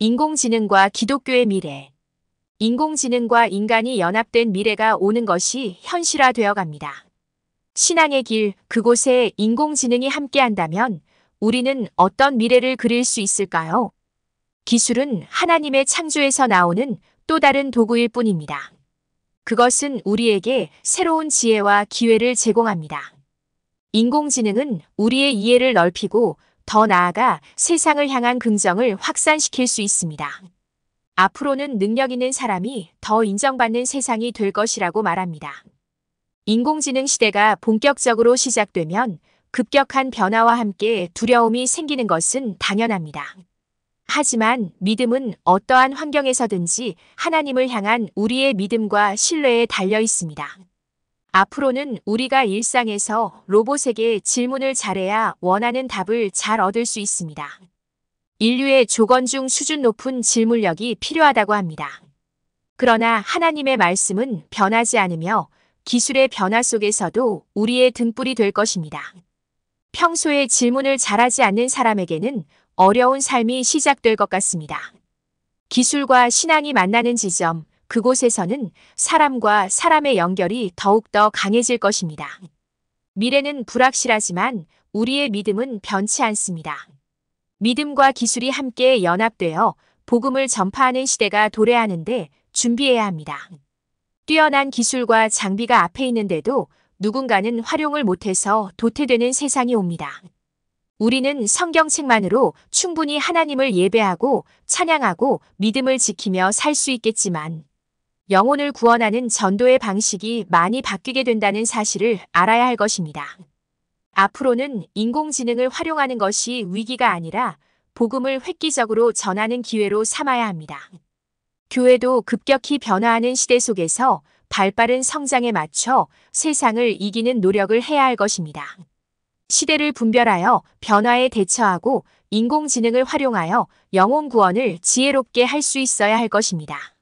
인공지능과 기독교의 미래 인공지능과 인간이 연합된 미래가 오는 것이 현실화되어 갑니다. 신앙의 길, 그곳에 인공지능이 함께한다면 우리는 어떤 미래를 그릴 수 있을까요? 기술은 하나님의 창조에서 나오는 또 다른 도구일 뿐입니다. 그것은 우리에게 새로운 지혜와 기회를 제공합니다. 인공지능은 우리의 이해를 넓히고 더 나아가 세상을 향한 긍정을 확산시킬 수 있습니다. 앞으로는 능력 있는 사람이 더 인정받는 세상이 될 것이라고 말합니다. 인공지능 시대가 본격적으로 시작되면 급격한 변화와 함께 두려움이 생기는 것은 당연합니다. 하지만 믿음은 어떠한 환경에서든지 하나님을 향한 우리의 믿음과 신뢰에 달려 있습니다. 앞으로는 우리가 일상에서 로봇에게 질문을 잘해야 원하는 답을 잘 얻을 수 있습니다. 인류의 조건 중 수준 높은 질문력이 필요하다고 합니다. 그러나 하나님의 말씀은 변하지 않으며 기술의 변화 속에서도 우리의 등불이 될 것입니다. 평소에 질문을 잘하지 않는 사람에게는 어려운 삶이 시작될 것 같습니다. 기술과 신앙이 만나는 지점, 그곳에서는 사람과 사람의 연결이 더욱더 강해질 것입니다. 미래는 불확실하지만 우리의 믿음은 변치 않습니다. 믿음과 기술이 함께 연합되어 복음을 전파하는 시대가 도래하는데 준비해야 합니다. 뛰어난 기술과 장비가 앞에 있는데도 누군가는 활용을 못해서 도태되는 세상이 옵니다. 우리는 성경책만으로 충분히 하나님을 예배하고 찬양하고 믿음을 지키며 살 수 있겠지만 영혼을 구원하는 전도의 방식이 많이 바뀌게 된다는 사실을 알아야 할 것입니다. 앞으로는 인공지능을 활용하는 것이 위기가 아니라 복음을 획기적으로 전하는 기회로 삼아야 합니다. 교회도 급격히 변화하는 시대 속에서 발빠른 성장에 맞춰 세상을 이기는 노력을 해야 할 것입니다. 시대를 분별하여 변화에 대처하고 인공지능을 활용하여 영혼 구원을 지혜롭게 할 수 있어야 할 것입니다.